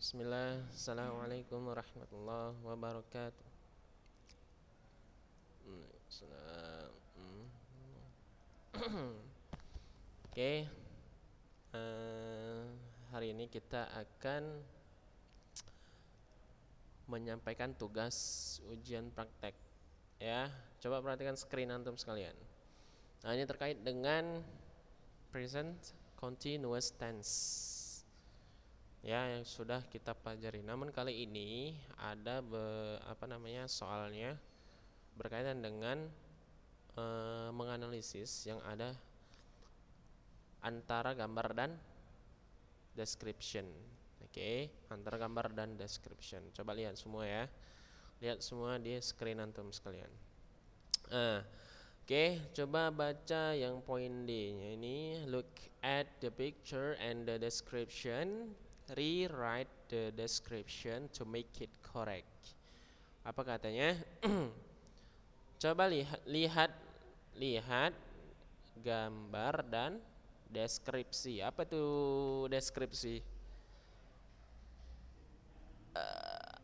Bismillah, Assalamualaikum warahmatullahi wabarakatuh Oke okay. uh, eh, Hari ini kita akan Menyampaikan tugas ujian praktek Ya, coba perhatikan screen antum sekalian Nah ini terkait dengan Present Continuous Tense ya yang sudah kita pelajari. Namun kali ini ada be, apa namanya soalnya berkaitan dengan e, menganalisis yang ada antara gambar dan description. Oke, okay. antara gambar dan description. Coba lihat semua ya. Lihat semua di screen antum sekalian. Nah, Oke, okay, coba baca yang poin D-nya ini. Look at the picture and the description rewrite the description to make it correct. Apa katanya? Coba lihat lihat lihat gambar dan deskripsi. Apa tuh deskripsi? Eh,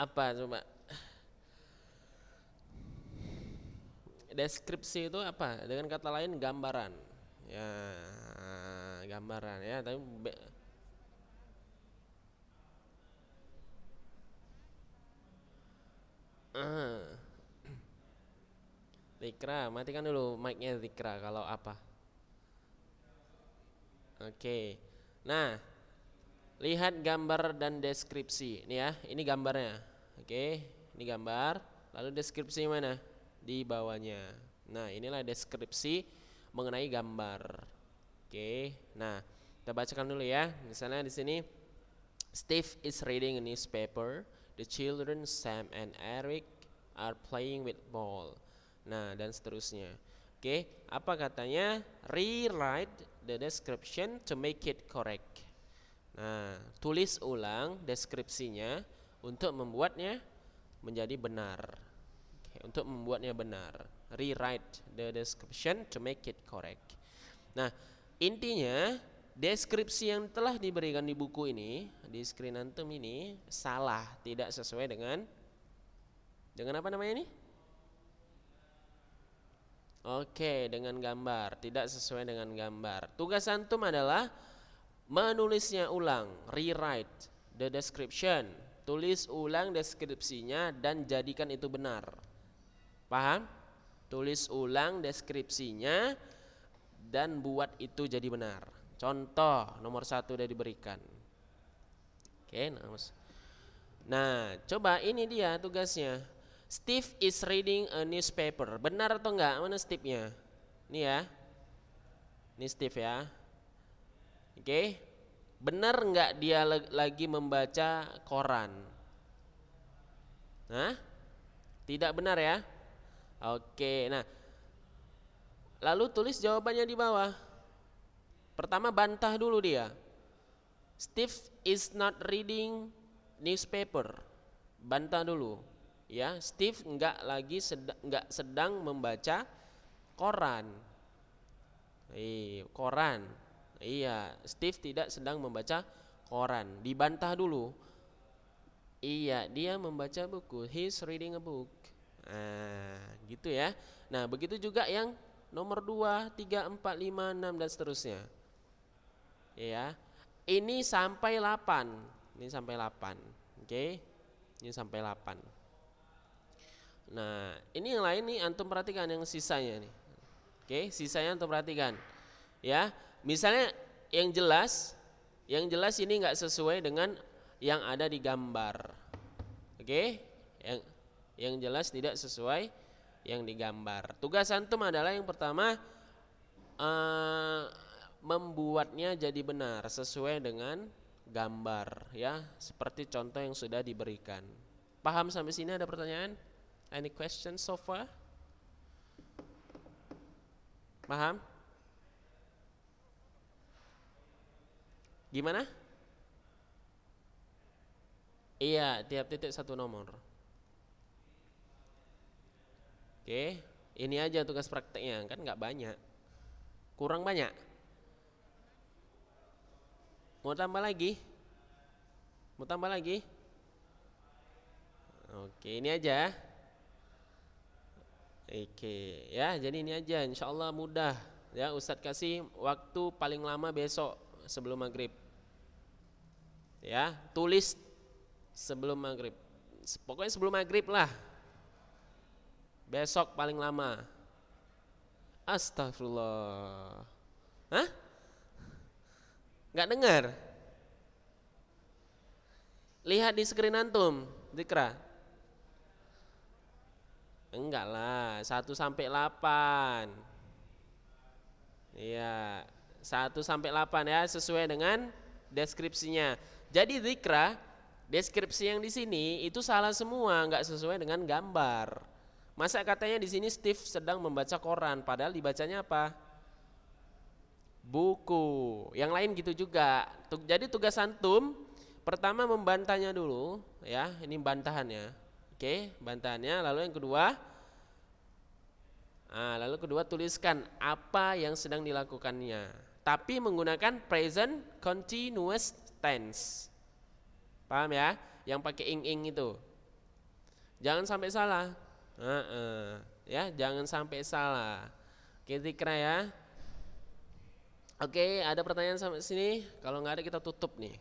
apa coba? Deskripsi itu apa? Dengan kata lain gambaran. Ya gambaran ya tapi Uh. Eh. Zikra, matikan dulu mic-nya Zikra kalau apa. Oke. Okay. Nah, lihat gambar dan deskripsi. Ini ya, ini gambarnya. Oke, okay. ini gambar, lalu deskripsi mana? Di bawahnya. Nah, inilah deskripsi mengenai gambar. Oke. Nah, kita bacakan dulu ya. Misalnya di sini Steve is reading a newspaper. The children Sam and Eric are playing with ball. Nah, dan seterusnya. Oke, apa katanya? Rewrite the description to make it correct. Nah, tulis ulang deskripsinya untuk membuatnya menjadi benar. Oke, untuk membuatnya benar. Rewrite the description to make it correct. Nah, Intinya, deskripsi yang telah diberikan di buku ini, di screen antum ini salah, tidak sesuai dengan dengan apa namanya ini? Oke, dengan gambar, tidak sesuai dengan gambar. Tugas antum adalah menulisnya ulang, rewrite the description. Tulis ulang deskripsinya dan jadikan itu benar. Paham? Tulis ulang deskripsinya dan buat itu jadi benar. Contoh nomor satu sudah diberikan. Oke, okay, nah, nah, coba ini dia tugasnya. Steve is reading a newspaper. Benar atau enggak? Mana Steve-nya? Ini ya. Ini Steve ya. Oke. Okay. Benar enggak dia lagi membaca koran? Nah, tidak benar ya? Oke. Okay. Nah, Lalu tulis jawabannya di bawah. Pertama bantah dulu dia. Steve is not reading newspaper. Bantah dulu. Ya, Steve enggak lagi sedang, enggak sedang membaca koran. Eh, koran. Iya, Steve tidak sedang membaca koran. Dibantah dulu. Iya, dia membaca buku. He's reading a book. Nah, gitu ya. Nah, begitu juga yang nomor 2, 3, 4, 5, 6 dan seterusnya. Ya. Ini sampai 8. Ini sampai 8. Oke. Okay. Ini sampai 8. Nah, ini yang lain nih antum perhatikan yang sisanya nih. Oke, okay, sisanya antum perhatikan. Ya. Misalnya yang jelas yang jelas ini enggak sesuai dengan yang ada di gambar. Oke? Okay. Yang yang jelas tidak sesuai yang digambar. Tugas antum adalah yang pertama uh, membuatnya jadi benar sesuai dengan gambar ya, seperti contoh yang sudah diberikan. Paham sampai sini ada pertanyaan? Any questions so far? Paham? Gimana? Iya, tiap titik satu nomor. Oke, ini aja tugas prakteknya kan nggak banyak, kurang banyak. Mau tambah lagi? Mau tambah lagi? Oke, ini aja. Oke, ya jadi ini aja. Insya Allah mudah. Ya, Ustadz kasih waktu paling lama besok sebelum maghrib. Ya, tulis sebelum maghrib. Pokoknya sebelum maghrib lah. Besok paling lama. Astagfirullah. Hah? Enggak dengar? Lihat di screen antum, Zikra. Enggak lah, 1 sampai 8. Iya, satu sampai 8 ya sesuai dengan deskripsinya. Jadi Zikra deskripsi yang di sini itu salah semua, nggak sesuai dengan gambar. Masa katanya di sini Steve sedang membaca koran, padahal dibacanya apa? Buku. Yang lain gitu juga. Jadi tugas antum pertama membantahnya dulu, ya. Ini bantahannya. Oke, bantahannya. Lalu yang kedua, Nah, lalu kedua tuliskan apa yang sedang dilakukannya, tapi menggunakan present continuous tense. Paham ya? Yang pakai ing-ing itu. Jangan sampai salah uh -uh. ya jangan sampai salah oke dikra ya oke ada pertanyaan sampai sini kalau nggak ada kita tutup nih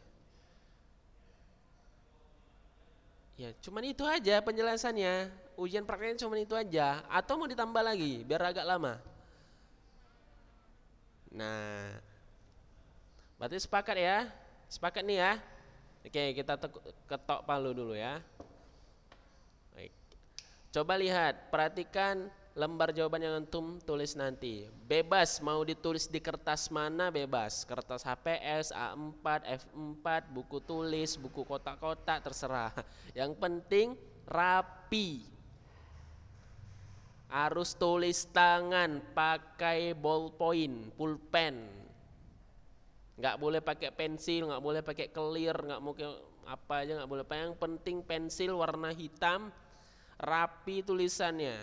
ya cuman itu aja penjelasannya ujian prakteknya cuman itu aja atau mau ditambah lagi biar agak lama nah berarti sepakat ya sepakat nih ya oke kita ketok palu dulu ya Coba lihat, perhatikan lembar jawaban yang antum tulis nanti. Bebas mau ditulis di kertas mana bebas. Kertas HPS, A4, F4, buku tulis, buku kotak-kotak terserah. Yang penting rapi. Harus tulis tangan, pakai ballpoint, pulpen. Nggak boleh pakai pensil, nggak boleh pakai clear, nggak mungkin apa aja nggak boleh. Yang penting pensil warna hitam, rapi tulisannya,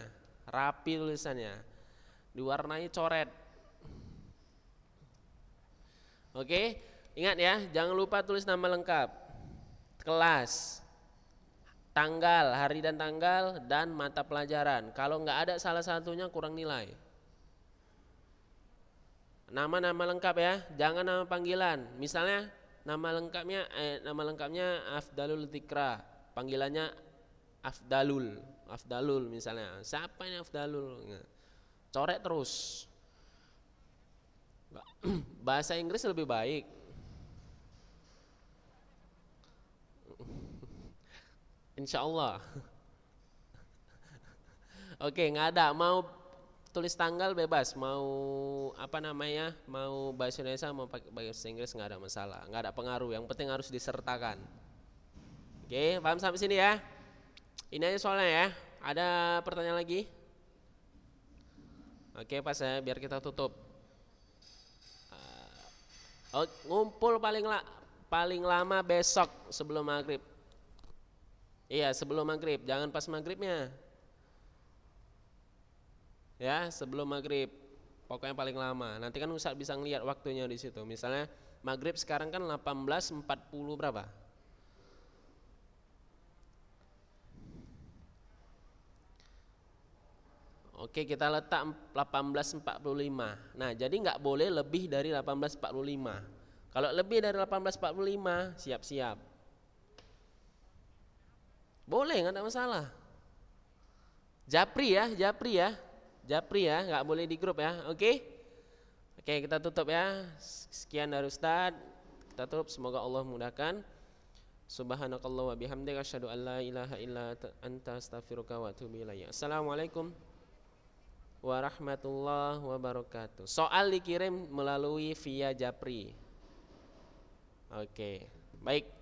rapi tulisannya, diwarnai coret. Oke, ingat ya, jangan lupa tulis nama lengkap, kelas, tanggal, hari dan tanggal, dan mata pelajaran. Kalau nggak ada salah satunya kurang nilai. Nama-nama lengkap ya, jangan nama panggilan. Misalnya nama lengkapnya eh, nama lengkapnya Afdalul Tikra, panggilannya afdalul afdalul misalnya siapa ini afdalul nah, coret terus bahasa Inggris lebih baik Insya Allah Oke nggak ada mau tulis tanggal bebas mau apa namanya mau bahasa Indonesia mau pakai bahasa Inggris nggak ada masalah nggak ada pengaruh yang penting harus disertakan Oke paham sampai sini ya ini aja soalnya ya. Ada pertanyaan lagi? Oke, pas ya, biar kita tutup. Uh, oh, ngumpul paling la paling lama besok sebelum maghrib. Iya, sebelum maghrib. Jangan pas maghribnya. Ya, sebelum maghrib. Pokoknya paling lama. Nanti kan usah bisa ngeliat waktunya di situ. Misalnya maghrib sekarang kan 18.40 berapa? Oke, kita letak 1845. Nah, jadi nggak boleh lebih dari 1845. Kalau lebih dari 1845, siap-siap. Boleh, nggak ada masalah. Japri ya, Japri ya, Japri ya, nggak boleh di grup ya, oke? Oke, kita tutup ya. Sekian dari Ustadz. Kita tutup, semoga Allah mudahkan. Subhanakallah wa bihamdika asyhadu an la ilaha illa anta astaghfiruka wa atubu ilaik. Assalamualaikum warahmatullahi wabarakatuh. Soal dikirim melalui via Japri. Oke, baik.